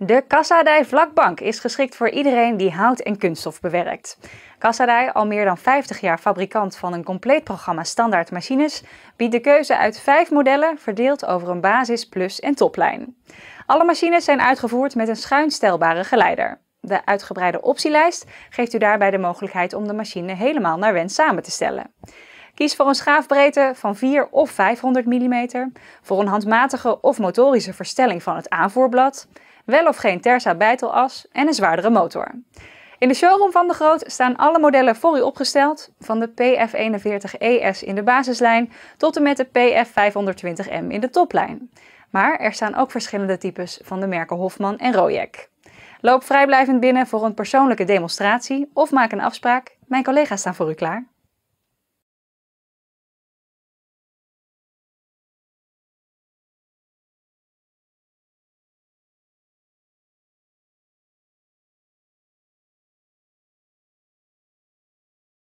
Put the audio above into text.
De Kassadij Vlakbank is geschikt voor iedereen die hout en kunststof bewerkt. Kassadij, al meer dan 50 jaar fabrikant van een compleet programma standaard machines, biedt de keuze uit vijf modellen verdeeld over een basis, plus en toplijn. Alle machines zijn uitgevoerd met een schuin stelbare geleider. De uitgebreide optielijst geeft u daarbij de mogelijkheid om de machine helemaal naar wens samen te stellen. Kies voor een schaafbreedte van 4 of 500 mm, voor een handmatige of motorische verstelling van het aanvoerblad, wel of geen tersa bijtelas en een zwaardere motor. In de showroom van de Groot staan alle modellen voor u opgesteld, van de PF41ES e in de basislijn tot en met de PF520M in de toplijn. Maar er staan ook verschillende types van de merken Hofman en Rojek. Loop vrijblijvend binnen voor een persoonlijke demonstratie of maak een afspraak. Mijn collega's staan voor u klaar.